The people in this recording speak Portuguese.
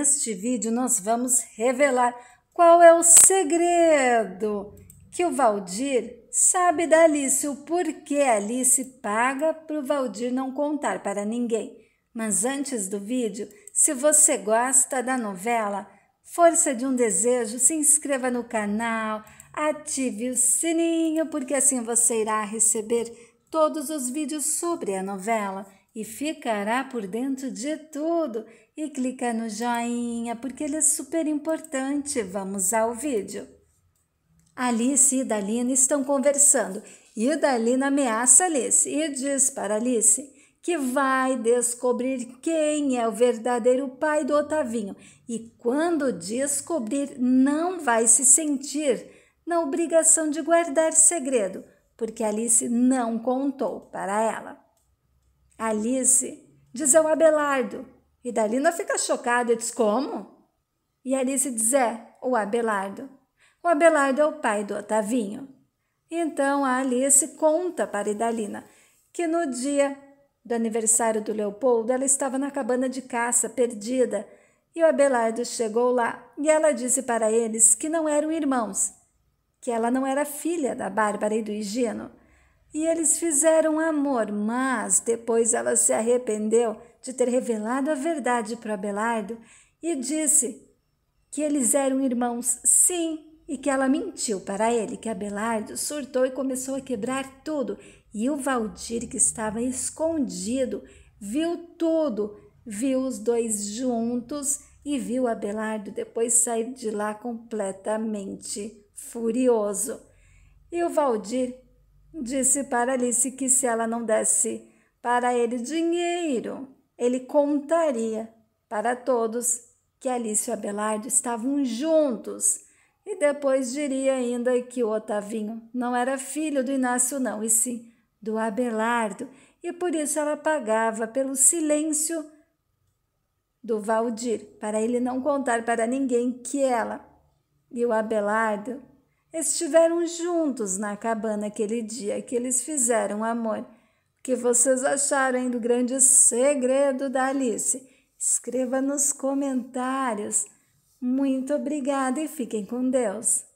Neste vídeo, nós vamos revelar qual é o segredo que o Valdir sabe da Alice, o porquê a Alice paga para o Valdir não contar para ninguém. Mas antes do vídeo, se você gosta da novela Força de um Desejo, se inscreva no canal, ative o sininho, porque assim você irá receber todos os vídeos sobre a novela e ficará por dentro de tudo. E clica no joinha porque ele é super importante. Vamos ao vídeo. Alice e Dalina estão conversando e Dalina ameaça Alice e diz para Alice que vai descobrir quem é o verdadeiro pai do Otavinho e quando descobrir não vai se sentir na obrigação de guardar segredo, porque Alice não contou para ela. Alice, diz ao Abelardo. E Dalila fica chocada e diz: Como? E Alice diz: É, o Abelardo. O Abelardo é o pai do Otavinho. Então a Alice conta para Idalina que no dia do aniversário do Leopoldo ela estava na cabana de caça, perdida, e o Abelardo chegou lá e ela disse para eles que não eram irmãos, que ela não era filha da Bárbara e do Higino, e eles fizeram amor, mas depois ela se arrependeu de ter revelado a verdade para Abelardo e disse que eles eram irmãos, sim, e que ela mentiu para ele, que Abelardo surtou e começou a quebrar tudo. E o Valdir, que estava escondido, viu tudo, viu os dois juntos e viu Abelardo depois sair de lá completamente furioso. E o Valdir Disse para Alice que se ela não desse para ele dinheiro, ele contaria para todos que Alice e Abelardo estavam juntos. E depois diria ainda que o Otavinho não era filho do Inácio, não, e sim do Abelardo, e por isso ela pagava pelo silêncio do Valdir, para ele não contar para ninguém que ela e o Abelardo Estiveram juntos na cabana aquele dia que eles fizeram amor. O que vocês acharam do grande segredo da Alice? Escreva nos comentários. Muito obrigada e fiquem com Deus.